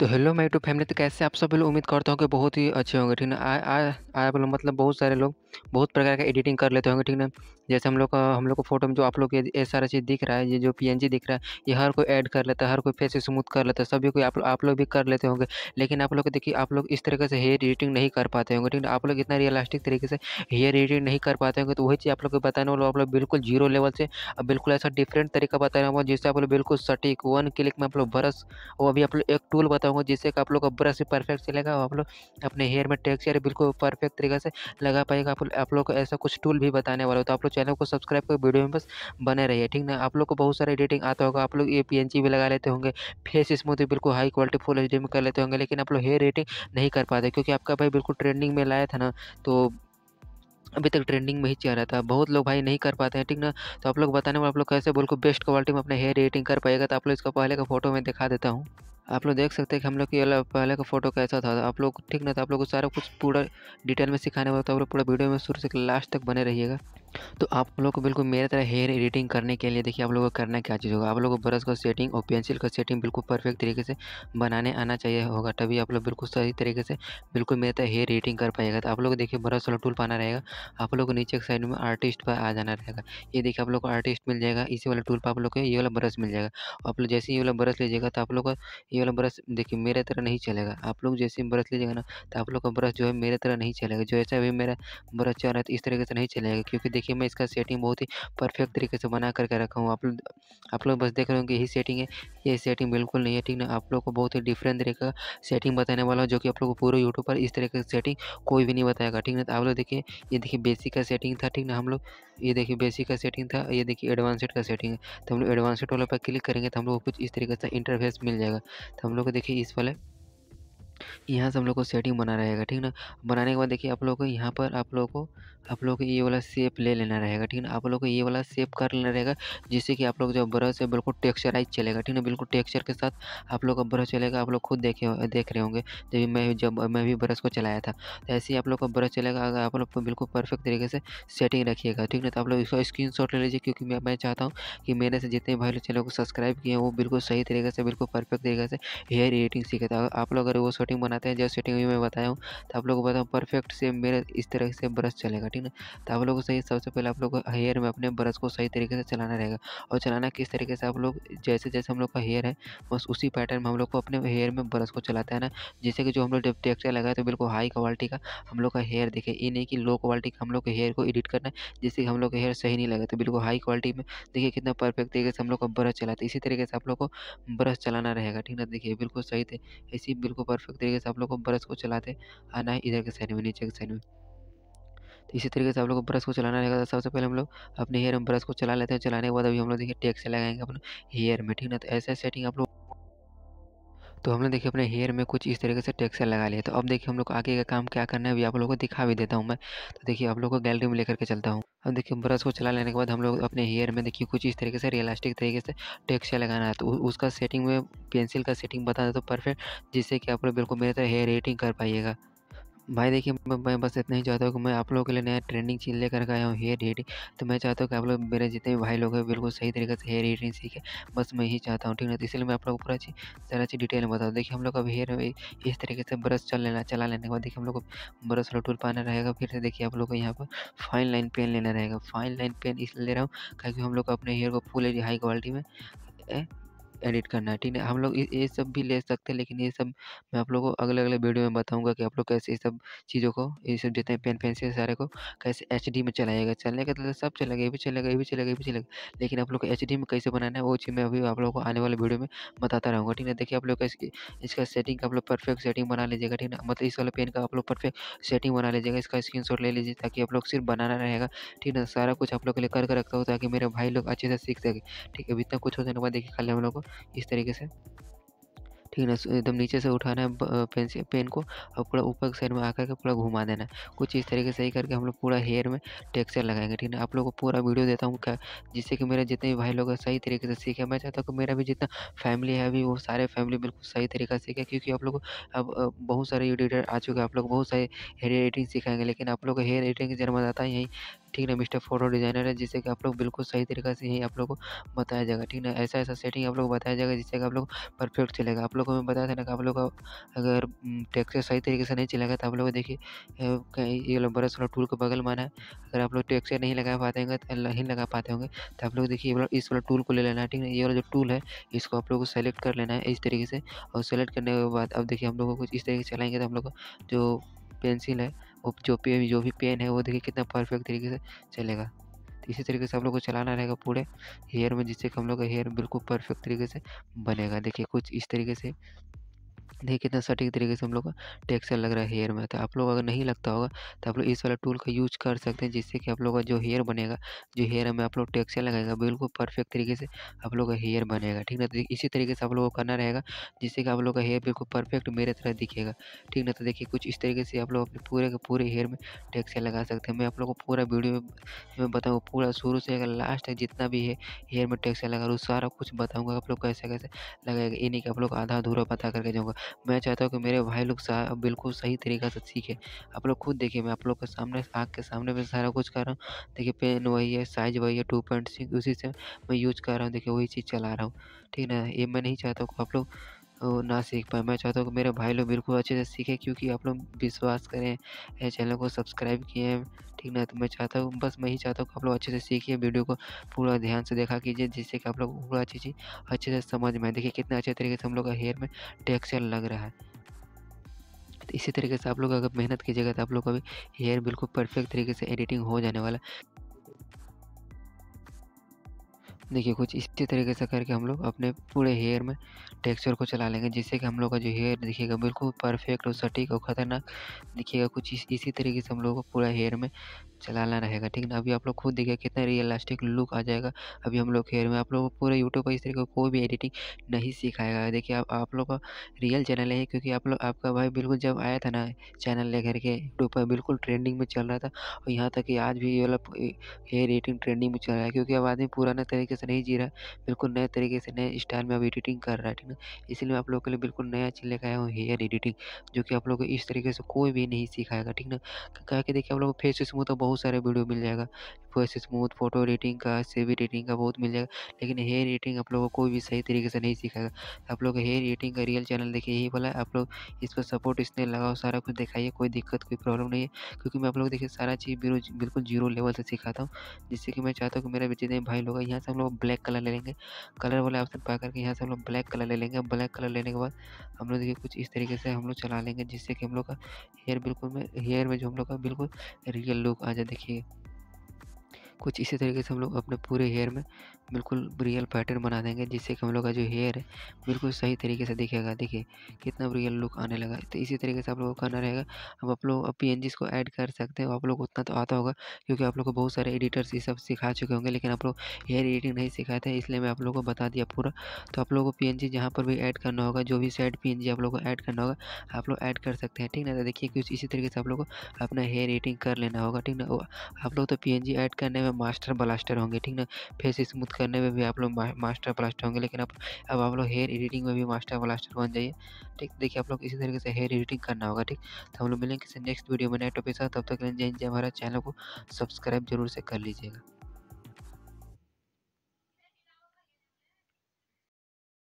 तो hello my to family तो कैसे आप सब लोग उम्मीद करता हूँ कि बहुत ही अच्छे होंगे ठीक ना आप लोग मतलब बहुत सारे लोग बहुत प्रकार का एडिटिंग कर लेते होंगे ठीक ना जैसे हम लोग का हम लोग को फोटो में जो आप लोग ये सारा चीज़ दिख रहा है ये जो पी दिख रहा है ये हर कोई ऐड कर लेता है हर कोई फेस स्मूथ कर लेता है सभी कोई आप आप लोग भी कर लेते होंगे लेकिन आप लोग देखिए आप लोग इस तरीके से हेयर एडिटिंग नहीं कर पाते होंगे ठीक है आप लोग इतना रियलिस्टिक तरीके से हेयर एडिटिंग नहीं कर पाते होंगे तो वही चीज़ आप लोग को बताने वाले आप लोग बिल्कुल जीरो लेवल से बिल्कुल ऐसा डिफरेंट तरीका बताने वाला जिससे आप लोग बिल्कुल सटीक वन क्लिक में आप लोग बरस वो अभी आप लोग एक टूल बताऊंगा जिससे कि आप लोग का ब्रश भी परफेक्ट चलेगा और आप लोग अपने हेयर में टेक्सचर बिल्कुल परफेक्ट तरीके से लगा पाएगा आप लोग को ऐसा कुछ टूल भी बताने वाला हो तो आप लोग चैनल को सब्सक्राइब कर वीडियो में बस बने रहिए ठीक ना आप लोग को बहुत सारे एडिटिंग आता होगा आप लोग ये पी भी लगा लेते होंगे फेस स्मूथ बिल्कुल हाई क्वालिटी फुल एच में कर लेते होंगे लेकिन आप लोग हेयर एडिटिंग नहीं कर पाते क्योंकि आपका भाई बिल्कुल ट्रेंडिंग में लाया था ना तो अभी तक ट्रेंडिंग में ही चल रहा था बहुत लोग भाई नहीं कर पाते हैं ठीक ना तो आप लोग बताने वाले आप लोग कैसे बिल्कुल बेस्ट क्वालिटी में अपने हेयर एडिटिंग कर पाएगा तो आप लोग इसका पहले का फोटो में दिखा देता हूँ आप लोग देख सकते हैं कि हम लोग की पहले का फ़ोटो कैसा था आप लोग ठीक ना था आप लोग को सारा कुछ पूरा डिटेल में सिखाने वाला तो आप लोग पूरा वीडियो में शुरू से लास्ट तक बने रहिएगा तो आप लोग को बिल्कुल मेरे तरह हेयर एडिटिंग करने के लिए देखिए आप लोगों को करना क्या चीज़ होगा आप लोगों को ब्रश का सेटिंग और पेंसिल का सेटिंग बिल्कुल परफेक्ट तरीके से बनाने आना चाहिए होगा तभी आप लोग बिल्कुल सही तरीके से बिल्कुल मेरे तरह हेयर एडिटिंग कर पाएगा तो आप लोग देखिए ब्रश वाला टूल पाना रहेगा आप लोग को नीचे के साइड में आर्टिस्ट पर आ जाना रहेगा ये देखिए आप लोग को आर्टिस्ट मिल जाएगा इसी वाला टूल पर आप लोग को ये वाला ब्रश मिल जाएगा आप लोग जैसे ही ये वाला ब्रश लीजिएगा तो आप लोग का ये वाला ब्रश देखिए मेरे तरह नहीं चलेगा आप लोग जैसे ही ब्रश लीजिएगा ना तो आप लोग का ब्रश जो है मेरे तरह नहीं चलेगा जैसा भी मेरा ब्रश चल रहा है तो इस तरीके से नहीं चलेगा क्योंकि देखिए मैं इसका सेटिंग बहुत ही परफेक्ट तरीके से बना करके रखा हूँ आप लोग आप लोग बस देख रहे हो कि यही सेटिंग है ये सेटिंग बिल्कुल नहीं है ठीक ना आप लोग को बहुत ही डिफरेंट तरीके का सेटिंग बताने वाला हूँ जो कि आप लोग को पूरे यूट्यूब पर इस तरीके की सेटिंग कोई भी नहीं बताएगा ठीक ना आप लोग देखिए ये देखिए बेसिक का सेटिंग था ठीक ना हम लोग ये देखिए बेसिक का सेटिंग था ये देखिए एडवांस सेट का सेटिंग है तो हम लोग एडवांस सेट वाला पर क्लिक करेंगे तो हम लोग को कुछ इस तरीके से इंटरफेस मिल जाएगा तो हम लोग को देखिए इस वाले यहाँ से हम लोग को सेटिंग बना रहेगा ठीक ना बनाने के बाद देखिए आप लोग को यहाँ पर आप लोग को आप लोग को ये वाला सेप ले लेना रहेगा ठीक है ना आप लोग को ये वाला सेप कर लेना रहेगा जिससे कि आप लोग जो ब्रश है बिल्कुल टेक्सचराइज चलेगा ठीक है बिल्कुल टेक्सचर के साथ आप लोग का ब्रश चलेगा आप लोग खुद देखे देख रहे होंगे जब मैं जब मैं भी ब्रश को चलाया था तो ऐसे ही आप लोग का ब्रश चलेगा अगर आप लोग बिल्कुल परफेक्ट तरीके से सेटिंग रखिएगा ठीक है तो आप लोग इसका स्क्रीन ले लीजिए क्योंकि मैं मैं चाहता हूँ कि मेरे से जितने भाई चैनल को सब्सक्राइब किए हैं वो बिल्कुल सही तरीके से बिल्कुल परफेक्ट तरीके से हेयर एडिटिंग सीखे था तो आप लोग अगर वो सेटिंग बनाते हैं जो सेटिंग भी मैं बताया हूँ तो आप लोग को बताऊँ परफेक्ट से मेरे इस तरह से ब्रश चलेगा ठीक है तो आप लोगों को सही सबसे पहले आप लोग हेयर में अपने ब्रश को सही तरीके से चलाना रहेगा और चलाना किस तरीके से आप लोग जैसे जैसे हम लोग का हेयर है बस उसी पैटर्न में हम लोग को अपने हेयर में ब्रश को चलाते हैं ना जैसे कि जो हम लोग जब टेक्सचर लगाए तो बिल्कुल हाई क्वालिटी का हम लोग का हेयर देखे ये नहीं कि लो क्वालिटी का हम लोग के हेयर को एडिट करना है जिससे कि हम लोग का हेयर सही नहीं लगे तो बिल्कुल हाई क्वालिटी में देखिए कितना परफेक्ट तरीके से हम लोग का ब्रश चलाते इसी तरीके से आप लोग को ब्रश चलाना रहेगा ठीक ना देखिए बिल्कुल सही थे इसी बिल्कुल परफेक्ट तरीके से आप लोग को ब्रश को चलाते आना है इधर के साइड में नीचे के साइड में इसी तरीके से आप लोग को ब्रश को चलाना रहेगा तो सबसे पहले हम लोग अपने हेयर में ब्रश को चला लेते हैं चलाने के बाद अभी हम लोग देखिए टेक्स लगाएंगे अपने हेयर में ठीक ना तो ऐसा सेटिंग आप लोग तो हमने देखिए अपने हेयर में कुछ इस तरीके से टेक्सचर लगा लिया तो अब देखिए हम लोग को आगे का काम क्या करना है अभी आप लोगों को दिखा भी देता हूँ मैं तो देखिए आप लोगों को गैलरी में लेकर के चलता हूँ अब देखिए ब्रश को चला लेने के बाद हम लोग अपने हेयर में देखिए कुछ इस तरीके से रियलिस्टिक तरीके से टेक्सचर लगाना है तो उसका सेटिंग में पेंसिल का सेटिंग बता दे तो परफेक्ट जिससे कि आप लोग बिल्कुल मेरे तरह हेयर एडिटिंग कर पाइएगा भाई देखिए मैं बस इतना ही चाहता हूँ कि मैं आप लोगों के लिए नया ट्रेंडिंग चीज लेकर आया हूँ हेयर हीटिंग तो मैं चाहता हूँ कि आप लोग मेरे जितने भी भाई लोग हैं बिल्कुल सही तरीके से हेयर हीटिंग सीखे बस मैं ही चाहता हूँ ठीक ना तो इसलिए मैं आप लोग को पूरा अच्छी सारा अच्छी डिटेल में बताऊँ देखिए हम लोग अब हेयर इस तरीके से ब्रश चल लेना चला लेने के बाद देखिए हम लोग को ब्रश लटूल पाना रहेगा फिर से देखिए आप लोग को यहाँ पर फाइन लाइन पेन लेना रहेगा फाइन लाइन पेन इसलिए ले रहा हूँ क्योंकि हम लोग अपने हेयर को फुल हाई क्वालिटी में एडिट करना है ठीक है हम लोग ये सब भी ले सकते हैं लेकिन ये सब मैं आप लोगों को अगले अगले वीडियो में बताऊंगा कि आप लोग कैसे ये सब चीज़ों को ये सब जितने पेन पेंसिल सारे को कैसे एच में चलाएगा चलने का तो सब चलेगा ये भी चलेगा ये भी चलेगा ये भी चलेगा लेकिन आप लोग को एच में कैसे बनाना है वो चीज़ मैं अभी आप लोगों को आने वाले वीडियो में बताता रहूँगा ठीक है देखिए आप लोग इसका सेटिंग का आप लोग परफेक्ट सेटिंग बना लीजिएगा ठीक है मतलब इस वाले पेन का आप लोग परफेक्ट सेटिंग बना लीजिएगा इसका स्क्रीन ले लीजिए ताकि आप लोग सिर्फ बनाना रहेगा ठीक है सारा कुछ आप लोग के लिए करके रखता हूँ ताकि मेरे भाई लोग अच्छे से सीख सके ठीक है अभी इतना कुछ हो जाने के बाद देखिए खाली हम लोग को इस तरीके से ठीक है ना एकदम नीचे से उठाना है पेन से पेन को और पूरा ऊपर के साइड में आकर के पूरा घुमा देना है कुछ इस तरीके से ही करके हम लोग पूरा हेयर में टेक्सचर लगाएंगे ठीक है आप लोग को पूरा वीडियो देता हूँ क्या जिससे कि मेरे जितने भाई लोग सही तरीके से सीखे मैं चाहता हूँ कि मेरा भी जितना फैमिली है अभी वो सारे फैमिली बिल्कुल सही तरीके से सीखे क्योंकि आप लोग अब बहुत सारे एडिटर आ चुके हैं आप लोग बहुत सारे हेयर एडिटिंग सिखाएंगे लेकिन आप लोग को हेयर एडिटिंग जन्म आता है यहीं ठीक ना मिस्टर फोटो डिजाइनर है जिससे कि आप लोग बिल्कुल सही तरीके से ही आप लोग को बताया जाएगा ठीक ना ऐसा ऐसा सेटिंग आप लोग बताया जाएगा जिससे कि आप लोग परफेक्ट चलेगा आप लोग को मैं बताया था ना कि आप लोग अगर टेक्सचर सही तरीके से नहीं चलेगा तो आप लोग देखिए ये लोग बड़ा सोलह टूल को बगल माना है अगर आप लोग टेक्सचर नहीं लगा पाते होंगे तो नहीं लगा पाते होंगे तो आप लोग देखिए इस वाला टूल को ले लेना है ठीक ना ये वाला जो टूल है इसको आप लोग को सेलेक्ट कर लेना है इस तरीके से और सेलेक्ट करने के बाद अब देखिए हम लोग को कुछ इस तरीके से चलाएंगे तो हम लोग का जो पेंसिल है जो पेन जो भी पेन है वो देखिए कितना परफेक्ट तरीके से चलेगा तो इसी तरीके से हम लोग को चलाना रहेगा पूरे हेयर में जिससे कि हम लोग का हेयर बिल्कुल परफेक्ट तरीके से बनेगा देखिए कुछ इस तरीके से देखिए कितना सटीक तरीके से हम लोग का टेक्सचर लग रहा है हेयर में तो आप लोग अगर नहीं लगता होगा तो आप लोग इस वाला टूल का यूज कर सकते हैं जिससे कि आप लोग का जो हेयर बनेगा जो हेयर में आप लोग टेक्सचर लगाएगा बिल्कुल परफेक्ट तरीके से आप लोग का हेयर बनेगा ठीक ना तो इसी तरीके से आप लोगों को करना रहेगा जिससे कि आप लोग का हेयर बिल्कुल परफेक्ट मेरे तरह दिखेगा ठीक ना तो देखिए कुछ इस तरीके से आप लोग अपने पूरे के पूरे हेयर में टेक्सचर लगा सकते हैं मैं आप लोग को पूरा वीडियो में बताऊँगा पूरा शुरू से अगर लास्ट तक जितना भी है हेयर में टेक्सचर लगा रहा सारा कुछ बताऊँगा आप लोग कैसे कैसे लगाएगा ये नहीं कि आप लोग आधा अधूरा पता करके जाऊँगा मैं चाहता हूँ कि मेरे भाई लोग बिल्कुल सही तरीका से सीखे आप लोग खुद देखिए मैं आप लोग के सामने आग के सामने मैं सारा कुछ कर रहा हूँ देखिए पेन वही है साइज वही है टू पॉइंट सिक्स उसी से मैं यूज कर रहा हूँ देखिए वही चीज़ चला रहा हूँ ठीक है ना ये मैं नहीं चाहता हूँ आप लोग ना सीख पाए मैं चाहता हूँ कि मेरे भाई लोग बिल्कुल अच्छे से सीखें क्योंकि आप लोग विश्वास करें या चैनल को सब्सक्राइब किए हैं ठीक ना तो मैं चाहता हूँ बस मैं ही चाहता हूँ कि आप लोग अच्छे से सीखिए वीडियो को पूरा ध्यान से देखा कीजिए जिससे कि आप लोग पूरा अच्छी चीज़ अच्छे से समझ में आए देखिए कितना अच्छे तरीके से हम लोग का हेयर में टेक्सचर लग रहा है तो इसी तरीके से आप लोग अगर मेहनत कीजिएगा तो आप लोग का भी हेयर बिल्कुल परफेक्ट तरीके से एडिटिंग हो जाने वाला देखिए कुछ इसी तरीके से करके हम लोग अपने पूरे हेयर में टेक्सचर को चला लेंगे जिससे कि हम लोग का जो हेयर दिखेगा बिल्कुल परफेक्ट और सटीक और ख़तरनाक दिखेगा कुछ इस, इसी तरीके से हम लोग को पूरा हेयर में चलाना रहेगा ठीक ना अभी आप लोग खुद देखिए कितना रियलिस्टिक लुक आ जाएगा अभी हम लोग हेयर में आप लोग पूरे यूट्यूब पर इस तरीके कोई भी एडिटिंग नहीं सिखाएगा देखिए आप आप लोग का रियल चैनल है क्योंकि आप लोग आपका भाई बिल्कुल जब आया था ना चैनल लेकर के यूट्यूब पर बिल्कुल ट्रेंडिंग में चल रहा था और यहाँ तक कि आज भी ये वाला हेयर एडिटिंग ट्रेंडिंग में चल रहा है क्योंकि अब आदमी पुराना तरीके से नहीं जी रहा है बिल्कुल नए तरीके से नए स्टाइल में अब एडिटिंग कर रहा है ठीक ना मैं आप लोगों के लिए बिल्कुल नया चीज़ लेकर आया हूँ हेयर एडिटिंग जो कि आप लोग को इस तरीके से कोई भी नहीं सिखाएगा ठीक ना कह के देखिए आप लोग को फेस स्मूथ और बहुत सारे वीडियो मिल जाएगा फेस स्मूथ फोटो एडिटिंग का सेव एडिटिंग का बहुत मिल जाएगा लेकिन हेयर एडिटिंग आप लोगों को कोई भी सही तरीके से नहीं सिखाएगा आप लोग हेयर एडिटिंग का रियल चैनल देखिए यही बोला है आप लोग इस पर सपोर्ट इसने लगाओ सारा कुछ दिखाइए कोई दिक्कत कोई प्रॉब्लम नहीं है क्योंकि मैं आप लोग देखिए सारा चीज़ बिल्कुल जीरो लेवल से सिखाता हूँ जिससे कि मैं चाहता हूँ कि मेरा जितने भाई लोग हैं यहाँ से हम लोग लोग ब्लैक कलर ले लेंगे कलर वाले ऑप्शन पा करके यहाँ से हम लोग ब्लैक कलर ले लेंगे ब्लैक कलर लेने के बाद हम लोग देखिए कुछ इस तरीके से हम लोग चला लेंगे जिससे कि हम लोग का हेयर बिल्कुल में हेयर में जो हम लोग का बिल्कुल रियल लुक आ जाए देखिए कुछ इसी तरीके से हम लोग अपने पूरे हेयर में बिल्कुल रियल पैटर्न बना देंगे जिससे कि हम लोग का जो हेयर है बिल्कुल सही तरीके से दिखेगा देखिए कितना रियल लुक आने लगा तो इसी तरीके से आप लोगों को करना रहेगा अब आप लोग पी एन को ऐड कर सकते हैं आप लोग उतना तो आता होगा क्योंकि आप लोग को बहुत सारे एडिटर्स ये सब सिखा चुके होंगे लेकिन आप लोग हेयर एडिटिंग नहीं सिखाए थे इसलिए मैं आप लोग को बता दिया पूरा तो आप लोगों को पी एन जी जहाँ पर भी ऐड करना होगा जो भी सेट पी एन जी आप लोग को ऐड करना होगा आप लोग ऐड कर सकते हैं ठीक ना तो देखिए कुछ इसी तरीके से आप लोग को अपना हेयर एडिटिंग कर लेना होगा ठीक ना आप लोग तो पी एन जी ऐड करने में ना मास्टर ब्लास्टर होंगे ठीक ना फेस स्मूथ करने में भी आप लोग मास्टर ब्लास्टर होंगे लेकिन आप अब आप लोग हेयर एडिटिंग में भी मास्टर ब्लास्टर बन जाइए ठीक देखिए आप लोग इसी तरीके से हेयर एडिटिंग करना होगा ठीक तो हम लोग मिलेंगे किसी नेक्स्ट वीडियो में नए टॉपिक साथ तब तक के लिए जय चैनल को सब्सक्राइब जरूर से कर लीजिएगा